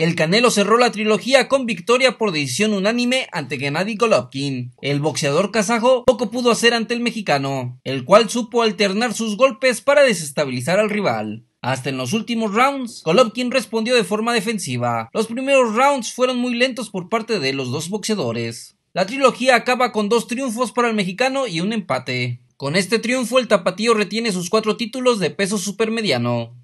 El Canelo cerró la trilogía con victoria por decisión unánime ante Gennady Golovkin. El boxeador kazajo poco pudo hacer ante el mexicano, el cual supo alternar sus golpes para desestabilizar al rival. Hasta en los últimos rounds, Golovkin respondió de forma defensiva. Los primeros rounds fueron muy lentos por parte de los dos boxeadores. La trilogía acaba con dos triunfos para el mexicano y un empate. Con este triunfo el tapatío retiene sus cuatro títulos de peso supermediano.